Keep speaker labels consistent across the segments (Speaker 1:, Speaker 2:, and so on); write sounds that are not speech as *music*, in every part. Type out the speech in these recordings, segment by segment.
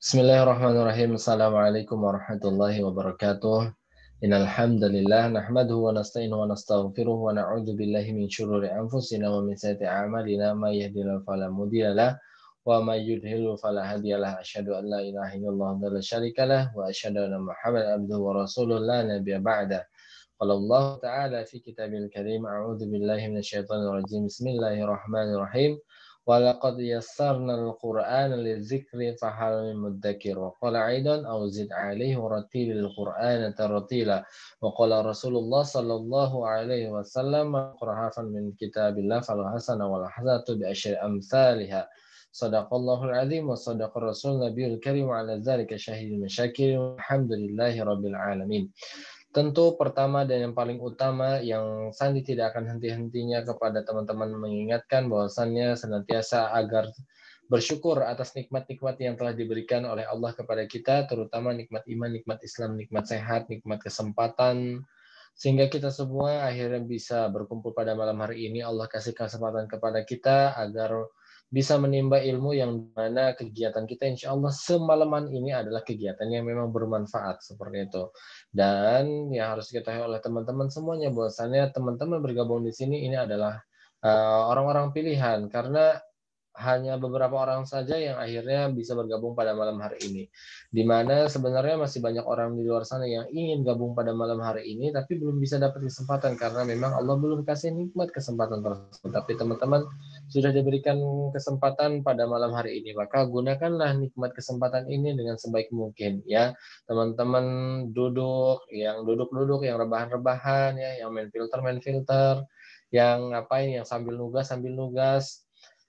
Speaker 1: Bismillahirrahmanirrahim. Assalamualaikum warahmatullahi wabarakatuh. Innal hamdalillah nahmaduhu wa nasta'inuhu wa nastaghfiruh wa na'udzu billahi min syururi anfusina wa min sayyiati a'malina may yahdihillahu fala mudhillalah wa may yudhlilhu fala hadiyalah. Asyhadu an la ilaha illallah wa la syarikalah wa asyhadu anna Muhammadan abduhu wa rasuluh la nabiyya ba'da. Qala Allah Ta'ala fi kitabil karim a'udzu billahi minasy syaithanir rajim. Bismillahirrahmanirrahim. ولقد يسرنا القرآن للذكر فهل من مدكر وقال أيضا أو زد عليه رتيل القرآن ترتيلا وقال رسول الله صلى الله عليه وسلم قرها قرأ من كتاب الله فالحسن والحسنة بأشر أمثالها صدق الله العظيم وصدق الرسول النبي الكريم على ذلك شهيد المشاكر الحمد لله رب العالمين Tentu pertama dan yang paling utama yang Sandi tidak akan henti-hentinya kepada teman-teman mengingatkan bahwasannya senantiasa agar bersyukur atas nikmat-nikmat yang telah diberikan oleh Allah kepada kita, terutama nikmat iman, nikmat Islam, nikmat sehat, nikmat kesempatan, sehingga kita semua akhirnya bisa berkumpul pada malam hari ini. Allah kasih kesempatan kepada kita agar bisa menimba ilmu yang mana kegiatan kita insya Allah semalaman ini adalah kegiatan yang memang bermanfaat seperti itu. Dan yang harus kita oleh teman-teman semuanya bahwasannya teman-teman bergabung di sini ini adalah orang eh, orang-orang pilihan karena hanya beberapa orang saja yang akhirnya bisa bergabung pada malam hari ini. Di mana sebenarnya masih banyak orang di luar sana yang ingin gabung pada malam hari ini tapi belum bisa dapat kesempatan karena memang Allah belum kasih nikmat kesempatan tersebut. Tapi teman-teman sudah diberikan kesempatan pada malam hari ini, maka gunakanlah nikmat kesempatan ini dengan sebaik mungkin ya. Teman-teman duduk, yang duduk-duduk, yang rebahan-rebahan ya, yang main filter main filter, yang ngapain yang sambil nugas sambil nugas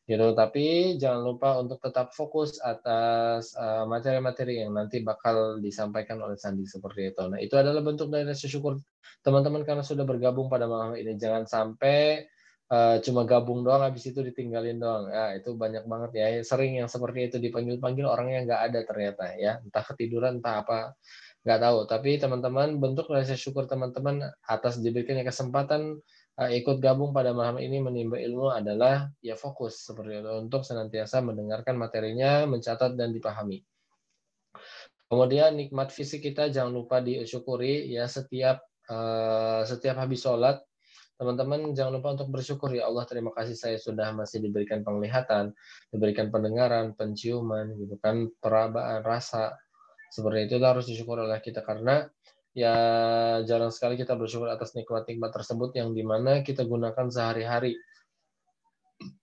Speaker 1: gitu. Tapi jangan lupa untuk tetap fokus atas eh, materi-materi uh, yang nanti bakal disampaikan oleh Sandi seperti itu. Nah, itu adalah bentuk dari rasa syukur teman-teman karena sudah bergabung pada malam ini. Jangan sampai Eh, cuma gabung doang habis itu ditinggalin doang. ya itu banyak banget ya. Sering yang seperti itu dipanggil-panggil orang yang nggak ada ternyata ya. Entah ketiduran entah apa nggak tahu. Tapi teman-teman bentuk rasa syukur teman-teman atas diberikannya kesempatan eh, ikut gabung pada malam ini menimba ilmu adalah ya fokus seperti itu untuk senantiasa mendengarkan materinya, mencatat dan dipahami. Kemudian nikmat fisik kita jangan lupa disyukuri ya setiap eh, setiap habis sholat Teman-teman jangan lupa untuk bersyukur ya Allah terima kasih saya sudah masih diberikan penglihatan, diberikan pendengaran, penciuman gitu kan, perabaan, rasa. Seperti itu harus disyukur oleh kita karena ya jarang sekali kita bersyukur atas nikmat-nikmat tersebut yang dimana kita gunakan sehari-hari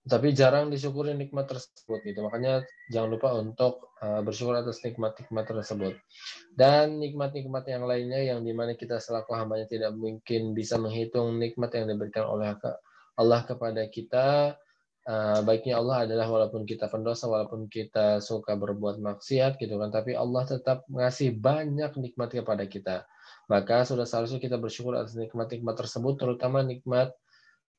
Speaker 1: tapi jarang disyukuri nikmat tersebut gitu. Makanya jangan lupa untuk uh, bersyukur atas nikmat-nikmat tersebut. Dan nikmat-nikmat yang lainnya yang dimana kita selaku hambanya tidak mungkin bisa menghitung nikmat yang diberikan oleh Allah kepada kita. Uh, baiknya Allah adalah walaupun kita pendosa, walaupun kita suka berbuat maksiat gitu kan, tapi Allah tetap ngasih banyak nikmat kepada kita. Maka sudah seharusnya kita bersyukur atas nikmat-nikmat tersebut, terutama nikmat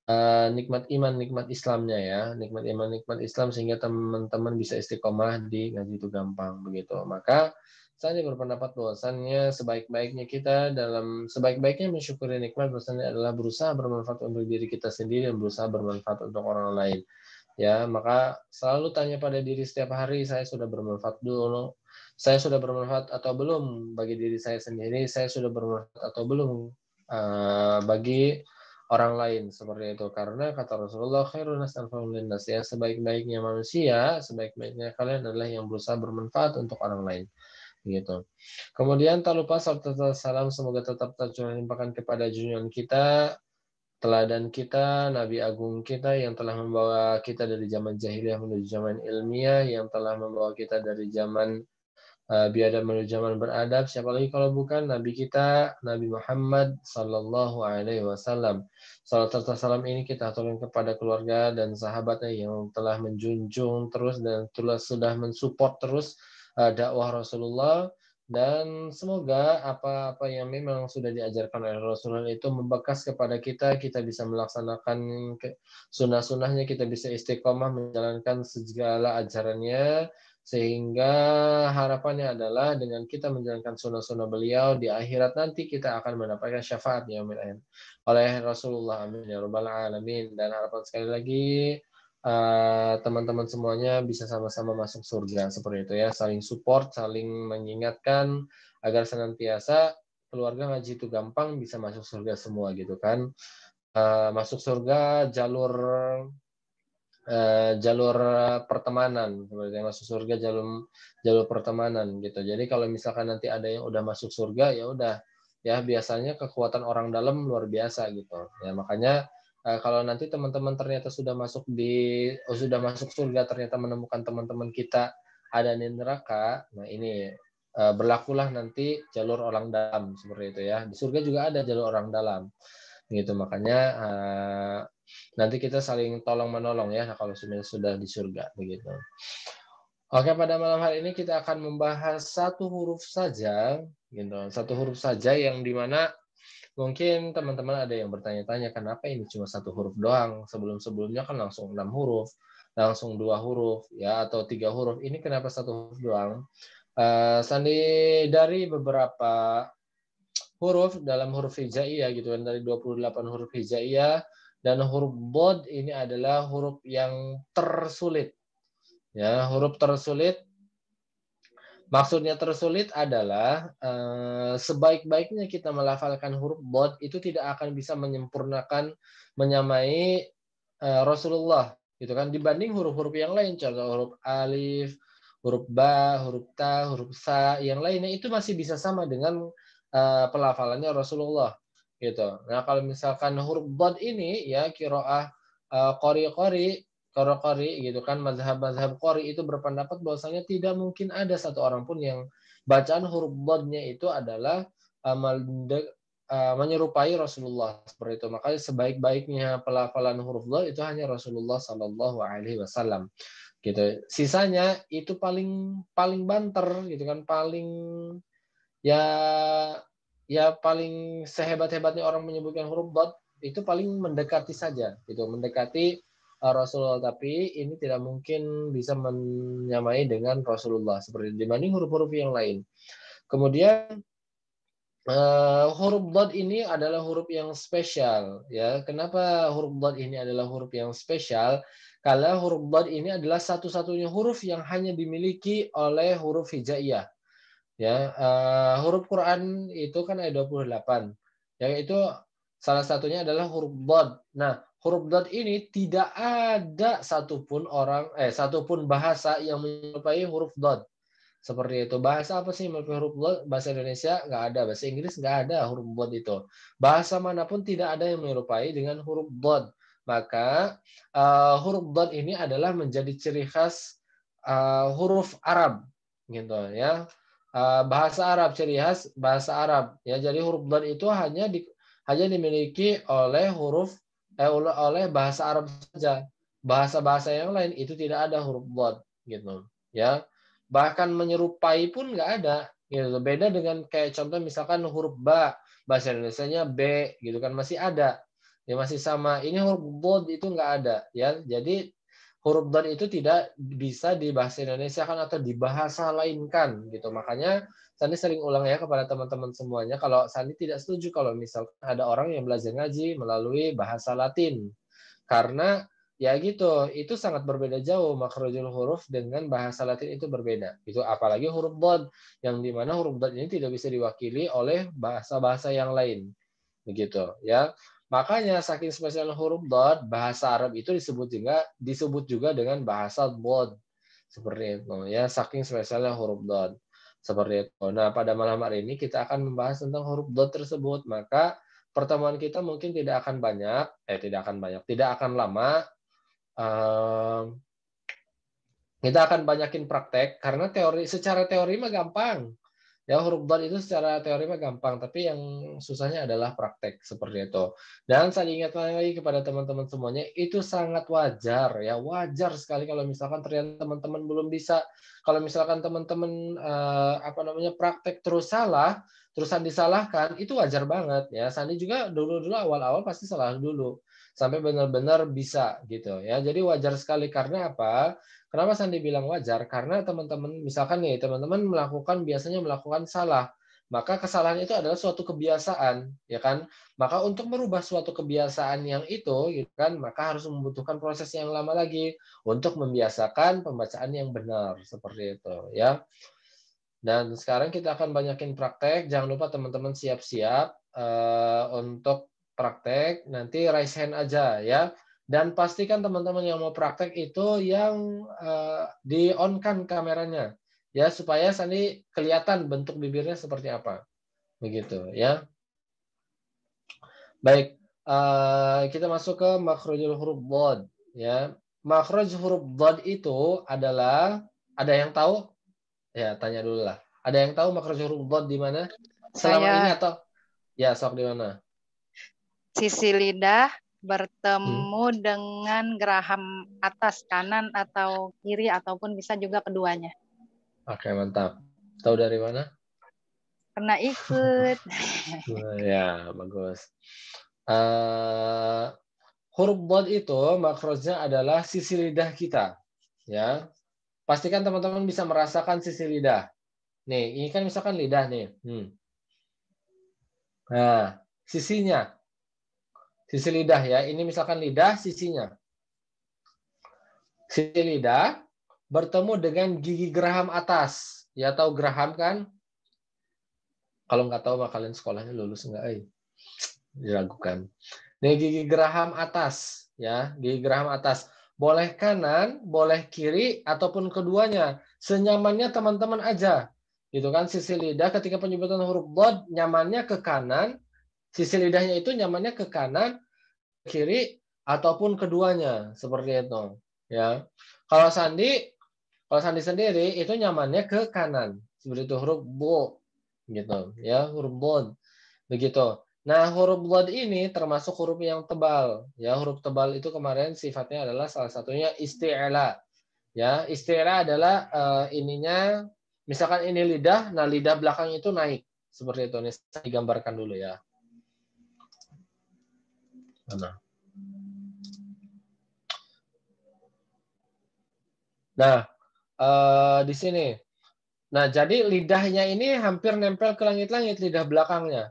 Speaker 1: Eh, nikmat iman, nikmat Islamnya ya, nikmat iman, nikmat Islam sehingga teman-teman bisa istiqomah di ngaji itu gampang begitu. Maka saya berpendapat bahwasannya sebaik-baiknya kita dalam sebaik-baiknya mensyukuri nikmat bahwasannya adalah berusaha bermanfaat untuk diri kita sendiri dan berusaha bermanfaat untuk orang lain. Ya, maka selalu tanya pada diri setiap hari saya sudah bermanfaat dulu saya sudah bermanfaat atau belum bagi diri saya sendiri, saya sudah bermanfaat atau belum uh, bagi orang lain seperti itu karena kata Rasulullah khairun nas ya sebaik-baiknya manusia sebaik-baiknya kalian adalah yang berusaha bermanfaat untuk orang lain gitu. Kemudian tak lupa salam semoga tetap tercurahkan kepada junjungan kita teladan kita, nabi agung kita yang telah membawa kita dari zaman jahiliyah menuju zaman ilmiah, yang telah membawa kita dari zaman Eh, biadab menuju zaman beradab siapa lagi kalau bukan nabi kita Nabi Muhammad Sallallahu Alaihi Wasallam salat serta salam ini kita aturkan kepada keluarga dan sahabatnya yang telah menjunjung terus dan telah sudah mensupport terus eh, dakwah Rasulullah dan semoga apa-apa yang memang sudah diajarkan oleh Rasulullah itu membekas kepada kita kita bisa melaksanakan sunnah-sunnahnya kita bisa istiqomah menjalankan segala ajarannya sehingga harapannya adalah dengan kita menjalankan sunnah-sunnah beliau, di akhirat nanti kita akan mendapatkan syafaat ya amin. Oleh Rasulullah amin ya rabbal alamin. Dan harapan sekali lagi eh, teman-teman semuanya bisa sama-sama masuk surga seperti itu ya saling support saling mengingatkan agar senantiasa keluarga ngaji itu gampang bisa masuk surga semua gitu kan eh, masuk surga jalur Eh, jalur pertemanan seperti yang masuk surga jalur jalur pertemanan gitu. Jadi kalau misalkan nanti ada yang udah masuk surga ya udah ya biasanya kekuatan orang dalam luar biasa gitu. Ya makanya eh, kalau nanti teman-teman ternyata sudah masuk di oh, sudah masuk surga ternyata menemukan teman-teman kita ada di neraka, nah ini eh, berlakulah nanti jalur orang dalam seperti itu ya. Di surga juga ada jalur orang dalam gitu makanya Nanti kita saling tolong menolong ya kalau sudah sudah di surga begitu. Oke, pada malam hari ini kita akan membahas satu huruf saja, gitu. Satu huruf saja yang dimana mungkin teman-teman ada yang bertanya-tanya kenapa ini cuma satu huruf doang? Sebelum-sebelumnya kan langsung enam huruf, langsung dua huruf, ya atau tiga huruf. Ini kenapa satu huruf doang? Uh, sandi dari beberapa huruf dalam huruf hijaiyah gitu kan dari 28 huruf hijaiyah dan huruf bod ini adalah huruf yang tersulit. Ya, huruf tersulit maksudnya tersulit adalah eh, sebaik-baiknya kita melafalkan huruf bod itu tidak akan bisa menyempurnakan menyamai eh, Rasulullah gitu kan dibanding huruf-huruf yang lain contoh huruf alif, huruf ba, huruf ta, huruf sa yang lainnya itu masih bisa sama dengan eh, pelafalannya Rasulullah gitu. Nah, kalau misalkan huruf dot ini ya kiroah kori-kori eh, kori-kori gitu kan mazhab-mazhab kori itu berpendapat bahwasanya tidak mungkin ada satu orang pun yang bacaan huruf dotnya itu adalah eh, eh, menyerupai Rasulullah seperti itu. Makanya sebaik-baiknya pelafalan huruf dot itu hanya Rasulullah Shallallahu Alaihi Wasallam. Gitu. Sisanya itu paling paling banter gitu kan paling ya ya paling sehebat-hebatnya orang menyebutkan huruf dot itu paling mendekati saja gitu mendekati eh, Rasulullah tapi ini tidak mungkin bisa menyamai dengan Rasulullah seperti dibanding huruf-huruf yang lain. Kemudian uh, eh, huruf dot ini adalah huruf yang spesial ya. Kenapa huruf dot ini adalah huruf yang spesial? Karena huruf dot ini adalah satu-satunya huruf yang hanya dimiliki oleh huruf hijaiyah. Ya, uh, huruf Quran itu kan ada 28. Yaitu salah satunya adalah huruf dot. Nah, huruf dot ini tidak ada satupun orang eh satupun bahasa yang menyerupai huruf dot. Seperti itu. Bahasa apa sih menyerupai huruf dot? Bahasa Indonesia nggak ada, bahasa Inggris nggak ada huruf dot itu. Bahasa manapun tidak ada yang menyerupai dengan huruf dot. Maka uh, huruf dot ini adalah menjadi ciri khas uh, huruf Arab gitu ya Eh, bahasa Arab ciri khas bahasa Arab ya jadi huruf dal itu hanya di, hanya dimiliki oleh huruf eh, oleh bahasa Arab saja bahasa-bahasa yang lain itu tidak ada huruf dal gitu ya bahkan menyerupai pun nggak ada gitu beda dengan kayak contoh misalkan huruf ba bahasa Indonesia-nya b gitu kan masih ada ya masih sama ini huruf bod itu nggak ada ya jadi huruf dan itu tidak bisa di bahasa Indonesia kan atau di bahasa lain kan gitu. Makanya Sandi sering ulang ya kepada teman-teman semuanya kalau Sandi tidak setuju kalau misal ada orang yang belajar ngaji melalui bahasa Latin. Karena ya gitu, itu sangat berbeda jauh makrojul huruf dengan bahasa Latin itu berbeda. Itu apalagi huruf dot yang dimana huruf dot ini tidak bisa diwakili oleh bahasa-bahasa yang lain. Begitu ya. Makanya saking spesial huruf dot, bahasa Arab itu disebut juga disebut juga dengan bahasa dot. Seperti itu ya, saking spesialnya huruf dot. Seperti itu. Nah, pada malam hari ini kita akan membahas tentang huruf dot tersebut. Maka pertemuan kita mungkin tidak akan banyak, eh tidak akan banyak, tidak akan lama. Um, kita akan banyakin praktek karena teori secara teori mah gampang Ya huruf dot itu secara teori mah gampang, tapi yang susahnya adalah praktek seperti itu. Dan saya ingatkan lagi kepada teman-teman semuanya, itu sangat wajar ya, wajar sekali kalau misalkan ternyata teman-teman belum bisa, kalau misalkan teman-teman eh, apa namanya praktek terus salah, terusan disalahkan, itu wajar banget ya. Sandi juga dulu-dulu awal-awal pasti salah dulu sampai benar-benar bisa gitu ya. Jadi wajar sekali karena apa? Kenapa Sandi bilang wajar? Karena teman-teman, misalkan nih, teman-teman melakukan biasanya melakukan salah, maka kesalahan itu adalah suatu kebiasaan, ya kan? Maka untuk merubah suatu kebiasaan yang itu, gitu kan, maka harus membutuhkan proses yang lama lagi untuk membiasakan pembacaan yang benar seperti itu, ya. Dan sekarang kita akan banyakin praktek. Jangan lupa teman-teman siap-siap uh, untuk praktek. Nanti raise hand aja, ya dan pastikan teman-teman yang mau praktek itu yang uh, eh, di on kan kameranya ya supaya sandi kelihatan bentuk bibirnya seperti apa. Begitu ya. Baik, uh, kita masuk ke makrojul huruf bod ya. Makhraj huruf bod itu adalah ada yang tahu? Ya, tanya dulu lah. Ada yang tahu makro huruf bod di mana? Selama Saya... ini atau ya sok di mana? Sisi lidah, Hmm. bertemu hmm. dengan geraham atas kanan atau kiri ataupun bisa juga keduanya. Oke mantap. Tahu dari mana? Pernah ikut. *laughs* ya bagus. Uh, eh, huruf bod itu makronya adalah sisi lidah kita, ya. Pastikan teman-teman bisa merasakan sisi lidah. Nih, ini kan misalkan lidah nih. Hmm. Nah, sisinya Sisi lidah ya. Ini misalkan lidah sisinya. Sisi lidah bertemu dengan gigi geraham atas. Ya tahu geraham kan? Kalau nggak tahu mah kalian sekolahnya lulus nggak? Eh, diragukan. Ini gigi geraham atas ya, gigi geraham atas. Boleh kanan, boleh kiri ataupun keduanya. Senyamannya teman-teman aja. Gitu kan sisi lidah ketika penyebutan huruf bod nyamannya ke kanan, sisi lidahnya itu nyamannya ke kanan, kiri ataupun keduanya seperti itu ya kalau sandi kalau sandi sendiri itu nyamannya ke kanan seperti itu huruf bo gitu ya huruf bod begitu nah huruf bod ini termasuk huruf yang tebal ya huruf tebal itu kemarin sifatnya adalah salah satunya isti'la ya isti'la adalah uh, ininya misalkan ini lidah nah lidah belakang itu naik seperti itu nih saya gambarkan dulu ya teman Nah, uh, di sini. Nah, jadi lidahnya ini hampir nempel ke langit-langit lidah belakangnya.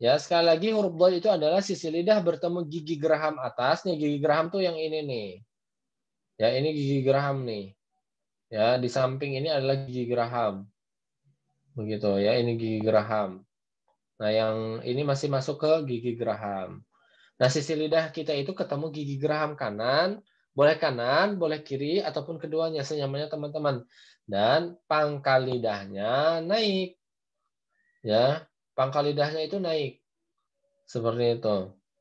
Speaker 1: Ya, sekali lagi huruf dal itu adalah sisi lidah bertemu gigi geraham atas. Nih gigi geraham tuh yang ini nih. Ya, ini gigi geraham nih. Ya, di samping ini adalah gigi geraham. Begitu ya, ini gigi geraham. Nah, yang ini masih masuk ke gigi geraham. Nah, sisi lidah kita itu ketemu gigi geraham kanan, boleh kanan, boleh kiri, ataupun keduanya senyamannya teman-teman. Dan pangkal lidahnya naik. Ya, pangkal lidahnya itu naik. Seperti itu.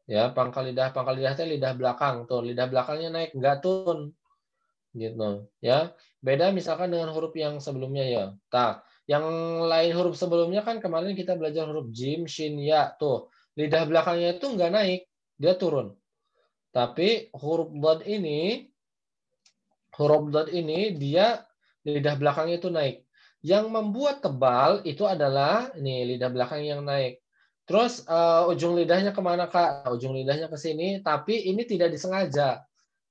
Speaker 1: Ya, pangkal lidah, pangkal lidahnya lidah belakang tuh, lidah belakangnya naik enggak tun. Gitu, ya. Beda misalkan dengan huruf yang sebelumnya ya. Tak. Yang lain huruf sebelumnya kan kemarin kita belajar huruf jim, shin, ya tuh. Lidah belakangnya itu enggak naik dia turun. Tapi huruf dot ini huruf dot ini dia lidah belakangnya itu naik. Yang membuat tebal itu adalah nih lidah belakang yang naik. Terus uh, ujung lidahnya kemana kak? Nah, ujung lidahnya ke sini, tapi ini tidak disengaja.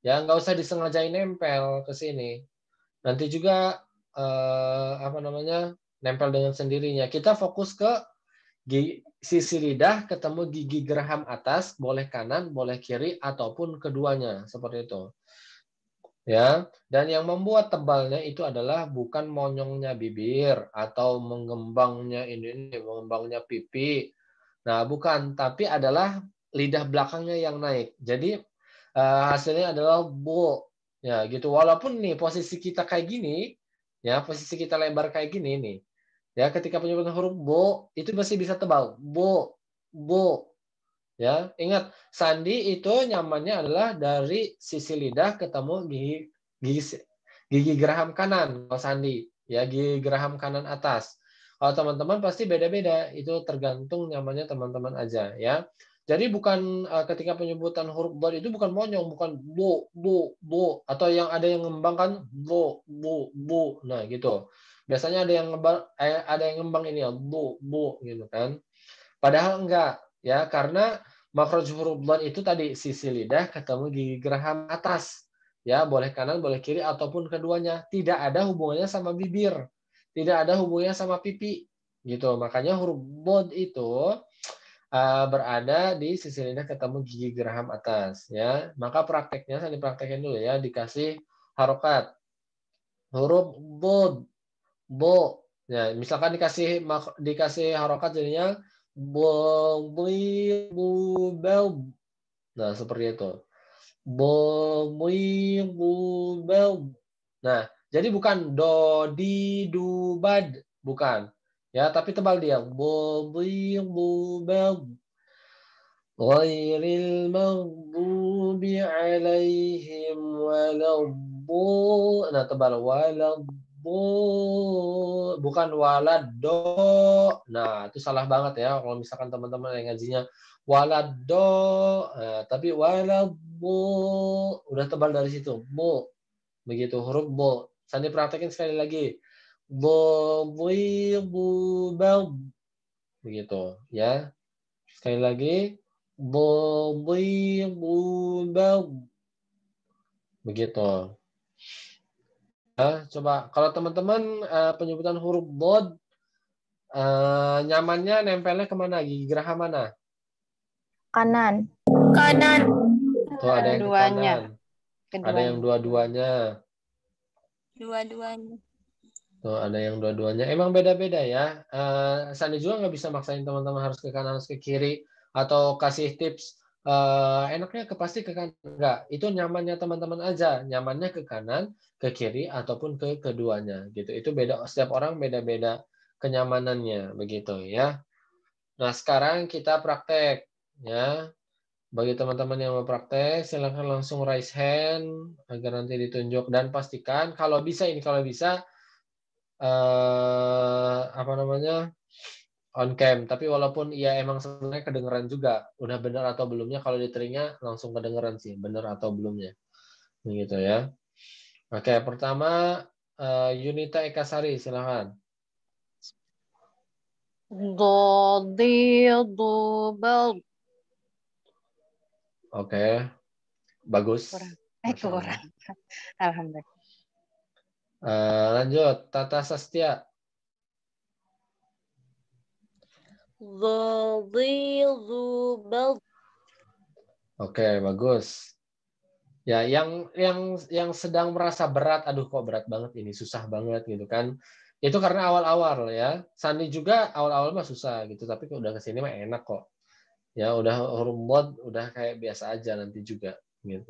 Speaker 1: Ya nggak usah disengajain nempel ke sini. Nanti juga uh, apa namanya nempel dengan sendirinya. Kita fokus ke sisi lidah ketemu gigi geraham atas, boleh kanan, boleh kiri, ataupun keduanya. Seperti itu. ya. Dan yang membuat tebalnya itu adalah bukan monyongnya bibir atau mengembangnya ini, ini mengembangnya pipi. Nah, bukan, tapi adalah lidah belakangnya yang naik. Jadi eh, hasilnya adalah bo ya gitu. Walaupun nih posisi kita kayak gini, ya posisi kita lebar kayak gini nih Ya, ketika penyebutan huruf bo itu masih bisa tebal. Bo, bo. Ya, ingat sandi itu nyamannya adalah dari sisi lidah ketemu gigi gigi gigi geraham kanan kalau sandi, ya gigi geraham kanan atas. Kalau teman-teman pasti beda-beda, itu tergantung nyamannya teman-teman aja ya. Jadi bukan eh, ketika penyebutan huruf bo itu bukan monyong, bukan bo bo bo atau yang ada yang mengembangkan bo bo bo. Nah, gitu. Biasanya ada yang ngembang, eh, ada yang ngembang ini ya, bu, bu gitu kan. Padahal enggak ya, karena makroj huruf blon itu tadi sisi lidah ketemu gigi geraham atas. Ya, boleh kanan, boleh kiri ataupun keduanya. Tidak ada hubungannya sama bibir. Tidak ada hubungannya sama pipi gitu. Makanya huruf bod itu uh, berada di sisi lidah ketemu gigi geraham atas ya. Maka prakteknya saya dipraktekin dulu ya, dikasih harokat. Huruf bod bo. ya misalkan dikasih dikasih harokat jadinya bo bui bu bel. Nah, seperti itu. bo bui bu bel. Nah, jadi bukan do di du bad, bukan. Ya, tapi tebal dia. Bo bui bu bel. غير المغضوب nah tebal ولا bu bukan walado. Nah, itu salah banget ya kalau misalkan teman-teman yang ngajinya walado, nah, eh, tapi walabu udah tebal dari situ. Bu. Begitu huruf bu. Sandi praktekin sekali lagi. bu bu bu begitu ya. Sekali lagi bu bu begitu. Uh, coba kalau teman-teman uh, penyebutan huruf bot uh, eh, nyamannya nempelnya kemana gigi geraham mana kanan kanan
Speaker 2: tuh ada yang keduanya
Speaker 1: ada yang dua-duanya dua-duanya tuh ada yang dua-duanya emang beda-beda ya uh, Sandi juga nggak bisa maksain teman-teman harus ke kanan harus ke kiri atau kasih tips uh, enaknya ke pasti ke kanan enggak itu nyamannya teman-teman aja nyamannya ke kanan ke kiri ataupun ke keduanya gitu itu beda setiap orang beda-beda kenyamanannya begitu ya nah sekarang kita praktek ya bagi teman-teman yang mau praktek silahkan langsung raise hand agar nanti ditunjuk dan pastikan kalau bisa ini kalau bisa eh, apa namanya on cam tapi walaupun ya emang sebenarnya kedengeran juga udah bener atau belumnya kalau di telinga langsung kedengeran sih bener atau belumnya begitu ya oke pertama Yunita eh, Yunita Ekasari silahkan do oke bagus kurang. eh kurang alhamdulillah uh, lanjut Tata Sastia Oke, okay, bagus. Ya, yang yang yang sedang merasa berat, aduh kok berat banget ini, susah banget gitu kan. Itu karena awal-awal ya. Sandi juga awal-awal mah susah gitu, tapi udah kesini mah enak kok. Ya, udah hormat, udah kayak biasa aja nanti juga gitu.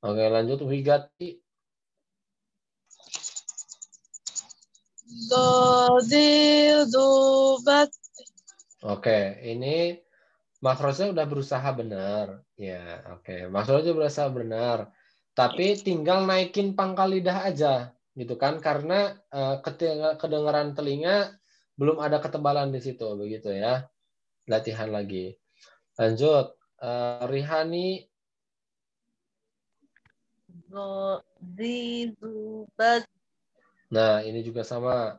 Speaker 1: Oke, okay, lanjut Wigati. Dodi Oke, ini Mas Rosnya udah berusaha benar. Ya, oke. Mas Rosnya berusaha benar. Tapi tinggal naikin pangkal lidah aja, gitu kan? Karena uh, eh, kedengaran telinga belum ada ketebalan di situ, begitu ya. Latihan lagi. Lanjut, uh, Rihani. Nah, ini juga sama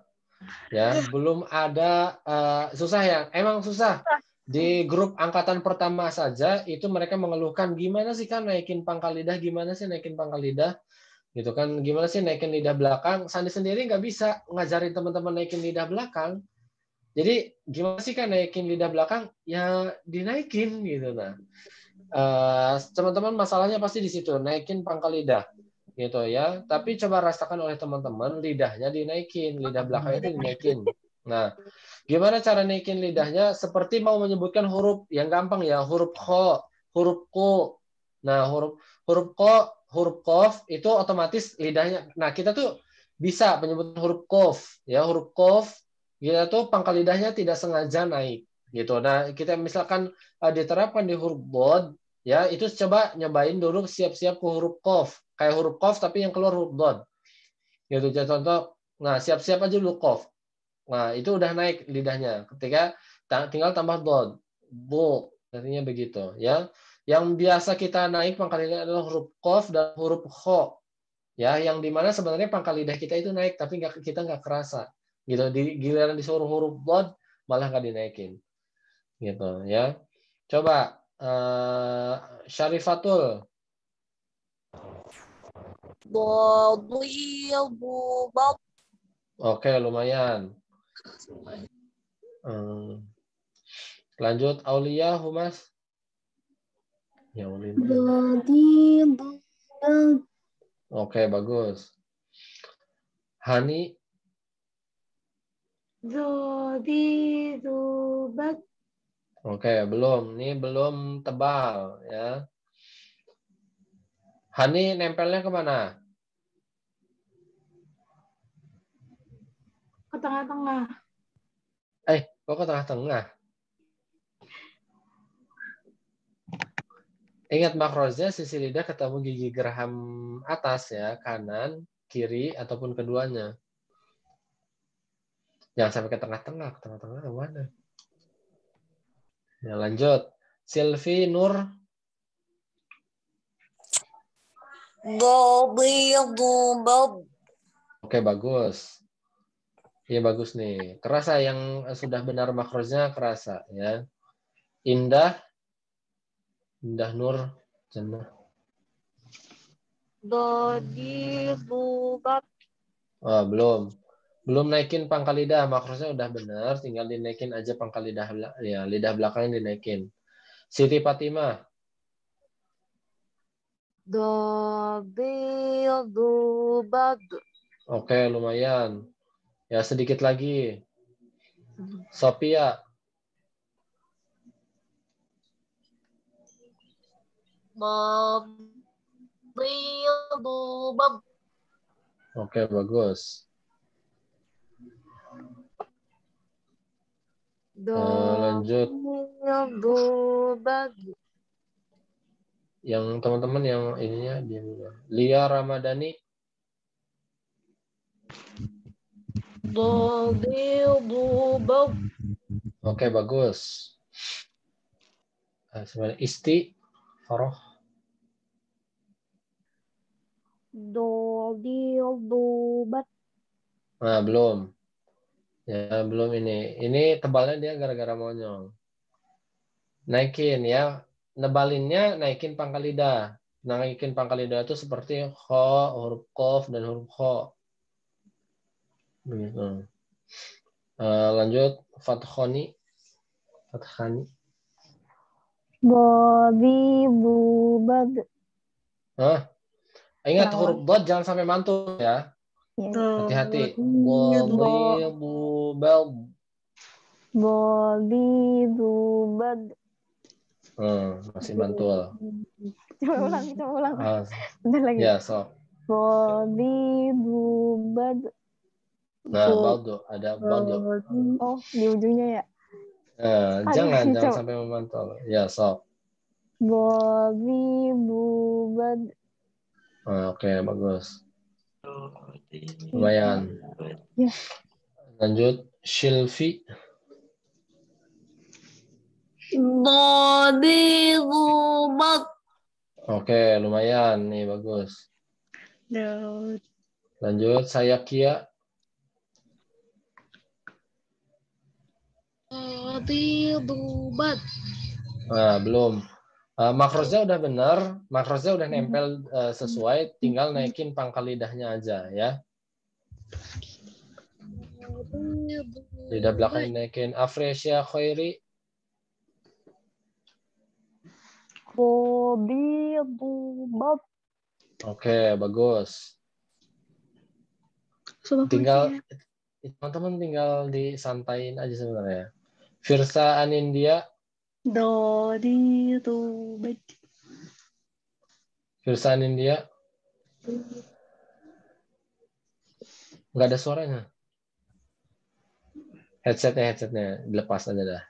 Speaker 1: ya belum ada uh, susah ya emang susah di grup angkatan pertama saja itu mereka mengeluhkan gimana sih kan naikin pangkal lidah gimana sih naikin pangkal lidah gitu kan gimana sih naikin lidah belakang Sandi sendiri nggak bisa ngajarin teman-teman naikin lidah belakang jadi gimana sih kan naikin lidah belakang ya dinaikin gitu nah eh, teman-teman uh, teman masalahnya pasti di situ naikin pangkal lidah gitu ya. Tapi coba rasakan oleh teman-teman lidahnya dinaikin, lidah belakangnya itu dinaikin. Nah, gimana cara naikin lidahnya? Seperti mau menyebutkan huruf yang gampang ya, huruf kho, huruf ko. Nah, huruf huruf ko, huruf kof itu otomatis lidahnya. Nah, kita tuh bisa menyebut huruf kof ya, huruf kof gitu tuh pangkal lidahnya tidak sengaja naik gitu. Nah, kita misalkan eh, diterapkan di huruf bod ya, itu coba nyobain dulu siap-siap ke huruf kof Kayak huruf kof tapi yang keluar huruf dot Gitu contoh. Nah, siap-siap aja dulu kof. Nah, itu udah naik lidahnya. Ketika tinggal tambah dot Bu, artinya begitu, ya. Yang biasa kita naik pangkal lidah adalah huruf kof dan huruf kho. Ya, yang dimana sebenarnya pangkal lidah kita itu naik tapi nggak kita nggak kerasa. Gitu. Di giliran disuruh huruf dot malah nggak dinaikin. Gitu, ya. Coba uh, Syarifatul Oke, lumayan. Hmm. Lanjut Aulia Humas. Ya, Aulia. Oke, bagus. Hani Oke, belum. Ini belum tebal ya. Hani nempelnya kemana? Ke tengah-tengah. Eh, kok ke tengah-tengah? Ingat makrosnya sisi lidah ketemu gigi geraham atas ya, kanan, kiri, ataupun keduanya. Jangan sampai ke tengah-tengah. Ke tengah-tengah mana? Ya, lanjut. Silvi Nur Oke bob. Oke, bagus. Iya bagus nih. Kerasa yang sudah benar makrosnya kerasa ya. Indah Indah Nur Jannah. Bodi bubab. Oh, belum. Belum naikin pangkal lidah, makrosnya udah benar, tinggal dinaikin aja pangkal lidah ya, lidah belakangnya dinaikin. Siti Fatimah do do bad Oke, lumayan. Ya, sedikit lagi. Hmm. Sophia. do dubad. Oke, bagus. Do, uh, eh, lanjut. Do, yang teman-teman yang ininya dia Lia Ramadhani Oke Oke, bagus. Eh, sebenarnya isti faroh. Nah, belum. Ya, belum ini. Ini tebalnya dia gara-gara monyong. Naikin ya nebalinnya naikin pangkal lidah. Naikin pangkal lidah itu seperti ho, huruf kof, dan huruf ho. Begitu. Uh, lanjut, fathoni. Fathani. Bobi bubab. Hah? Ingat huruf dot jangan sampai mantul ya. Iya. Hati-hati. Iya, Bobi iya, bubab. Bobi bubab. Hmm, masih mantul. Coba ulang, coba ulang. Uh, Bentar lagi. Ya, so. Bodi, bubad. Nah, baldo. Ada baldo. Oh, di ujungnya ya? Uh, jangan, coba. jangan sampai memantul. Ya, so. Bodi, bubad. Uh, Oke, okay, bagus. Lumayan. Yes. Ya. Lanjut, Shilfi. Bodi gubat. Oke, lumayan nih bagus. Lanjut saya Kia. Bodi gubat. Nah, belum. Uh, makrosnya udah benar, makrosnya udah nempel uh, sesuai, tinggal naikin pangkal lidahnya aja ya. Lidah belakang naikin. Afresia Khairi. Bobby Bob. Oke, bagus. Sumpah tinggal teman-teman tinggal disantain aja sebenarnya. Firsa Anindia. Do di tu Firsa Anindia. Gak ada suaranya. Headsetnya headsetnya dilepas aja dah.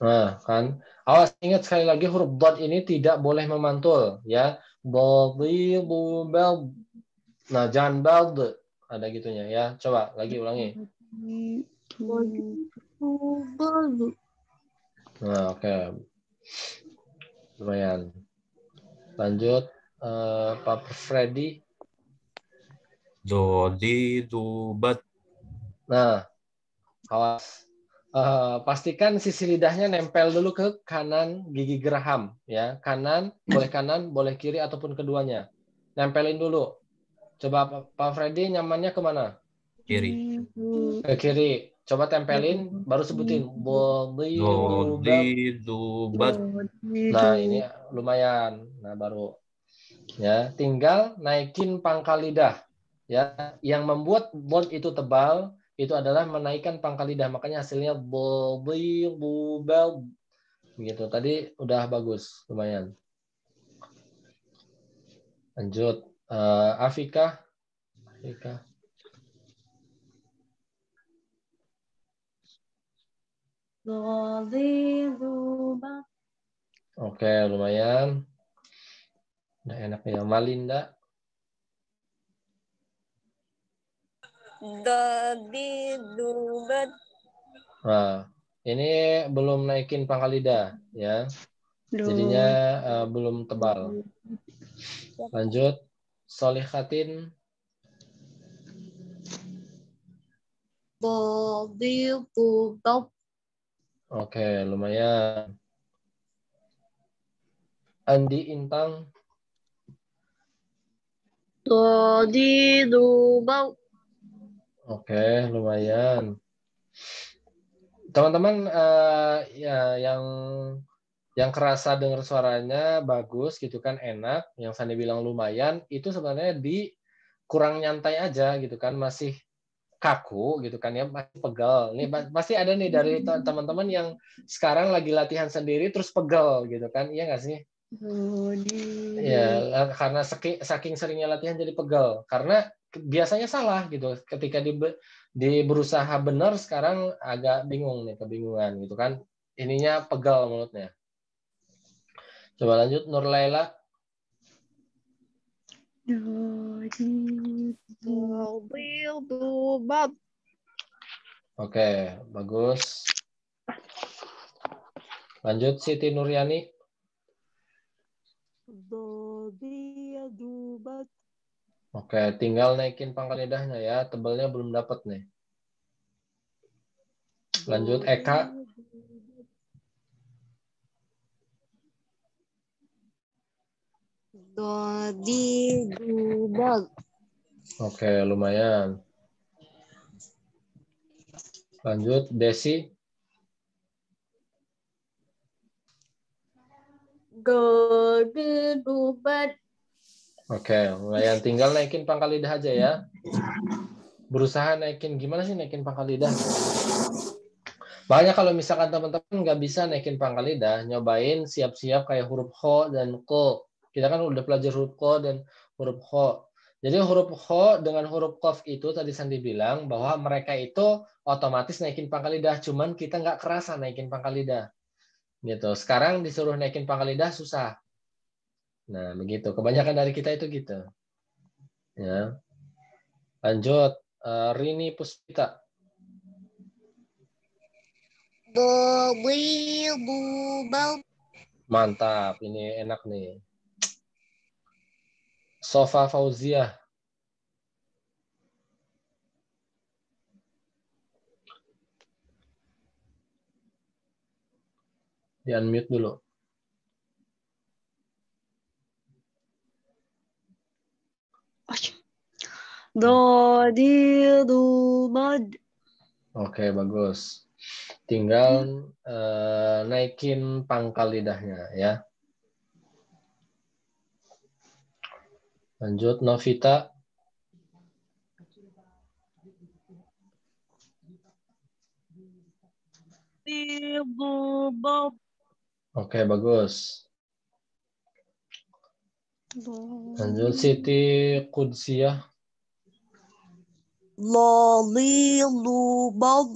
Speaker 1: Nah, kan. Awas ingat sekali lagi huruf dot ini tidak boleh memantul ya. Nah, jangan bald Ada gitunya ya. Coba lagi ulangi. Nah, oke. Okay. Lumayan. Lanjut uh, Pak Freddy. Dodi dubat. Nah, Awas. Uh, eh, pastikan sisi lidahnya nempel dulu ke kanan gigi geraham ya kanan boleh kanan boleh kiri ataupun keduanya nempelin dulu coba Pak Freddy nyamannya kemana kiri ke kiri coba tempelin baru sebutin bodi dubat nah ini lumayan nah baru ya tinggal naikin pangkal lidah ya yang membuat bond itu tebal itu adalah menaikkan pangkal lidah makanya hasilnya bubel gitu tadi udah bagus lumayan lanjut uh, Afika Afika Oke, lumayan. udah enak ya. Malinda. Dadidu bad. Nah, ini belum naikin pangkal lidah ya. Jadinya uh, belum tebal. Lanjut solihatin Bobi Bubab. Oke, lumayan. Andi Intang. Dodi Dubau. Oke, lumayan. Teman-teman uh, ya yang yang kerasa dengar suaranya bagus gitu kan enak, yang Sandi bilang lumayan itu sebenarnya di kurang nyantai aja gitu kan masih kaku gitu kan ya masih pegel. Nih pasti ada nih dari *laughs* teman-teman yang sekarang lagi latihan sendiri terus pegel gitu kan. Iya nggak sih? Oh, Ya, karena saking, saking seringnya latihan jadi pegel. Karena biasanya salah gitu. Ketika di, di berusaha benar sekarang agak bingung nih, kebingungan gitu kan. Ininya pegel mulutnya. Coba lanjut Nur Laila. Oke, bagus. Lanjut Siti Nuryani. Oke, tinggal naikin pangkal lidahnya ya. Tebalnya belum dapat nih. Lanjut Eka. Oke, lumayan. Lanjut Desi. Oke, okay. yang tinggal naikin pangkal lidah aja ya. Berusaha naikin gimana sih naikin pangkal lidah? Banyak kalau misalkan teman-teman nggak bisa naikin pangkal lidah, nyobain siap-siap kayak huruf ho dan ko. Kita kan udah pelajari huruf ko dan huruf ho. Jadi huruf ho dengan huruf kof itu tadi Sandi bilang bahwa mereka itu otomatis naikin pangkal lidah, cuman kita nggak kerasa naikin pangkal lidah. Gitu. Sekarang disuruh naikin pangkal lidah susah. Nah, begitu. Kebanyakan dari kita itu gitu. Ya. Lanjut, eh, Rini Puspita. Mantap, ini enak nih. Sofa Fauzia. Di unmute dulu. Do, di, do, mad. Oke, okay, bagus. Tinggal uh, naikin pangkal lidahnya ya. Lanjut Novita. Di, bob. Oke, bagus. Lanjut Siti Qudsiyah. Lalilu bad.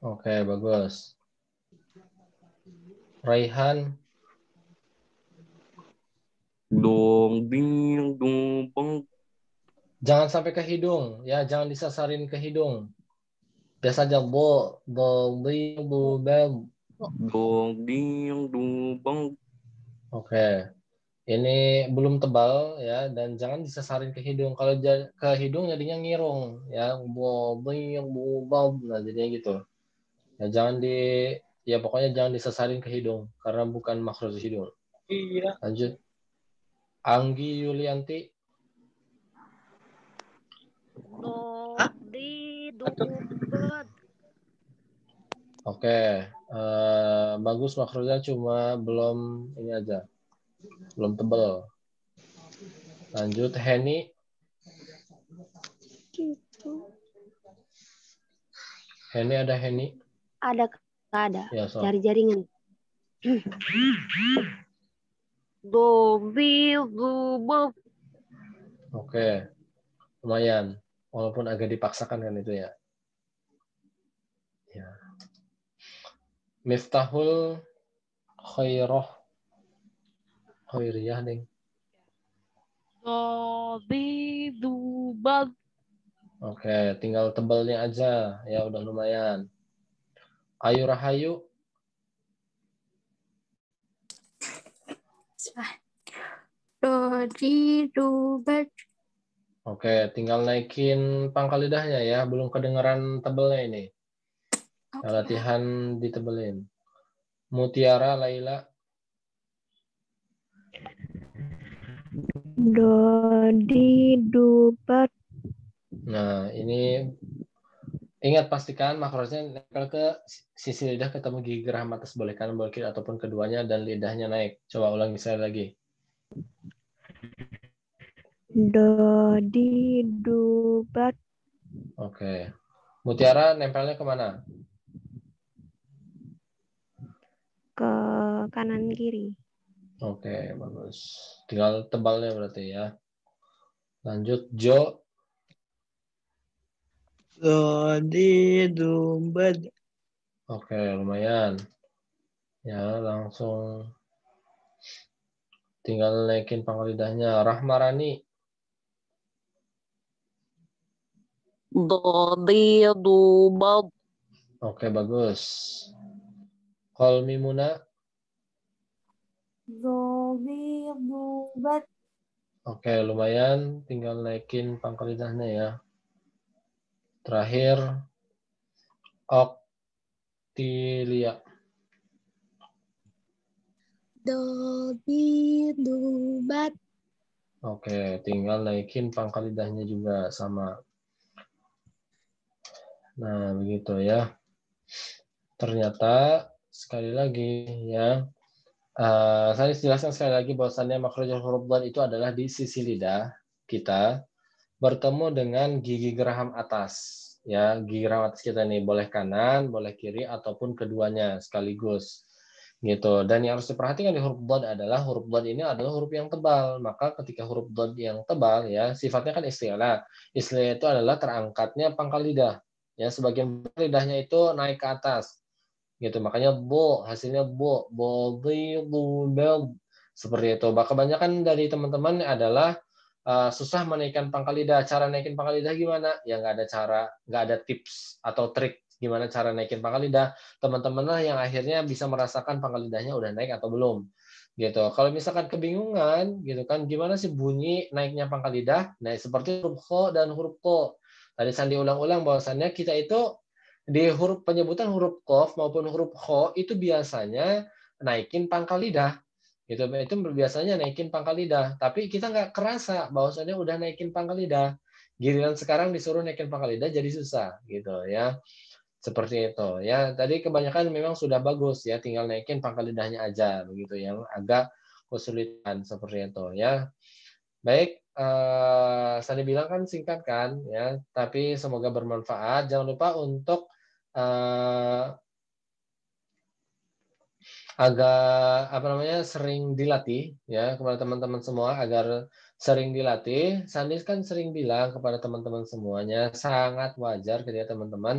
Speaker 1: Oke, bagus. Raihan. Dong ding dong peng. Jangan sampai ke hidung, ya jangan disasarin ke hidung. Biasa aja bo, bo, ding, bo, bam. Dong ding dong bang. Oke. Ini belum tebal ya dan jangan disesarin ke hidung. Kalau ke hidung jadinya ngirung ya. yang bobob nah jadinya gitu. Ya jangan di ya pokoknya jangan disesarin ke hidung karena bukan makhraj hidung. Iya. Lanjut. Anggi Yulianti. di dong Oke, okay. uh, eh, bagus makronya cuma belum ini aja, belum tebel. Lanjut Henny. Gitu. Henny ada Henny? Ada, ada. Ya, so. Jari jaringan. Dobi, Oke, okay. lumayan. Walaupun agak dipaksakan kan itu ya. Miftahul Khairah Khairiyah ding. Sodi Oke, tinggal tebelnya aja ya udah lumayan. Ayu Rahayu. Sodi Oke, tinggal naikin pangkal lidahnya ya, belum kedengeran tebelnya ini. Okay. Latihan ditebelin. Mutiara Laila. Dodi Dubat. Nah, ini ingat pastikan makrosnya nempel ke sisi lidah ketemu gigi gerah mata sebelah kanan boleh kiri ataupun keduanya dan lidahnya naik. Coba ulang misalnya lagi. Dodi Dubat. Oke. Okay. Mutiara nempelnya kemana? ke kanan kiri. Oke, bagus. Tinggal tebalnya berarti ya. Lanjut, Jo. Sodi dumbed. Oke, lumayan. Ya, langsung tinggal naikin pangkal lidahnya. Rahmarani. Dodi dumbed. Oke, bagus. Mimuna. Dubat. Oke, okay, lumayan. Tinggal naikin pangkal lidahnya ya. Terakhir, Oktilia. Dobi Dubat. Oke, tinggal naikin pangkal lidahnya juga sama. Nah, begitu ya. Ternyata sekali lagi ya uh, saya jelaskan sekali lagi bahwasannya makroja huruf dhad itu adalah di sisi lidah kita bertemu dengan gigi geraham atas ya gigi geraham atas kita nih boleh kanan boleh kiri ataupun keduanya sekaligus gitu dan yang harus diperhatikan di huruf dhad adalah huruf dhad ini adalah huruf yang tebal maka ketika huruf dhad yang tebal ya sifatnya kan istilah istilah itu adalah terangkatnya pangkal lidah ya sebagian lidahnya itu naik ke atas gitu makanya bo hasilnya bo bo seperti itu bah kebanyakan dari teman-teman adalah uh, susah menaikkan pangkal lidah cara naikin pangkal lidah gimana ya nggak ada cara nggak ada tips atau trik gimana cara naikin pangkal lidah teman-teman lah yang akhirnya bisa merasakan pangkal lidahnya udah naik atau belum gitu. Kalau misalkan kebingungan gitu kan gimana sih bunyi naiknya pangkal lidah? naik seperti huruf ko dan huruf ko. Tadi sandi ulang-ulang bahwasannya kita itu di huruf penyebutan huruf kof maupun huruf ho itu biasanya naikin pangkal lidah gitu itu biasanya naikin pangkal lidah tapi kita nggak kerasa bahwasanya udah naikin pangkal lidah giliran sekarang disuruh naikin pangkal lidah jadi susah gitu ya seperti itu ya tadi kebanyakan memang sudah bagus ya tinggal naikin pangkal lidahnya aja begitu yang agak kesulitan seperti itu ya baik uh, eh, saya bilang kan singkat kan ya, tapi semoga bermanfaat. Jangan lupa untuk uh, agak apa namanya sering dilatih ya kepada teman-teman semua agar sering dilatih, Sandis kan sering bilang kepada teman-teman semuanya sangat wajar ketika gitu ya, teman-teman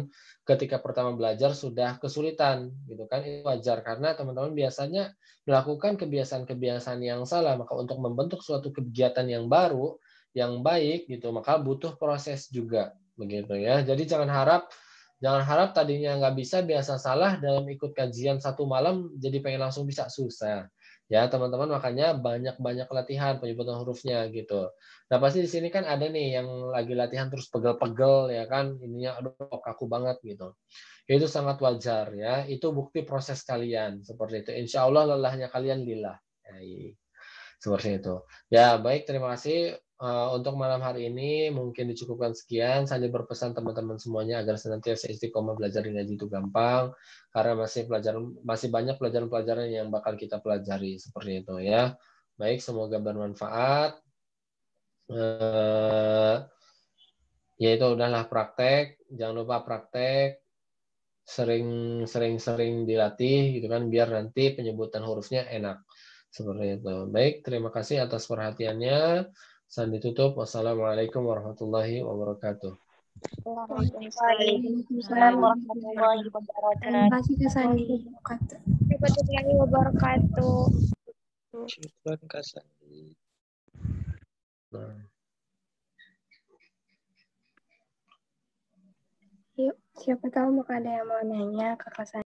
Speaker 1: ketika pertama belajar sudah kesulitan gitu kan itu wajar karena teman-teman biasanya melakukan kebiasaan-kebiasaan yang salah maka untuk membentuk suatu kegiatan yang baru yang baik gitu maka butuh proses juga begitu ya jadi jangan harap jangan harap tadinya nggak bisa biasa salah dalam ikut kajian satu malam jadi pengen langsung bisa susah Ya, teman-teman makanya banyak-banyak latihan penyebutan hurufnya gitu. Nah, pasti di sini kan ada nih yang lagi latihan terus pegel-pegel ya kan, ininya aduh kaku banget gitu. Ya, itu sangat wajar ya. Itu bukti proses kalian seperti itu. Insya Allah lelahnya kalian lillah. Seperti itu. Ya, baik terima kasih Eh, untuk malam hari ini mungkin dicukupkan sekian. Saya berpesan teman-teman semuanya agar senantiasa istiqomah belajar ngaji itu gampang karena masih pelajaran masih banyak pelajaran-pelajaran yang bakal kita pelajari seperti itu ya. Baik, semoga bermanfaat. Uh, eh, yaitu udahlah praktek, jangan lupa praktek sering-sering-sering dilatih gitu kan biar nanti penyebutan hurufnya enak seperti itu. Baik, terima kasih atas perhatiannya. Sampai ditutup. Wassalamualaikum warahmatullahi wabarakatuh. Waalaikumsalam warahmatullahi wabarakatuh. Terima kasih Kasandi. Terima kasih wabarakatuh. Syukran Kasandi. Nah. Yuk, siapa tahu mau ada yang mau nanya ke Kasandi.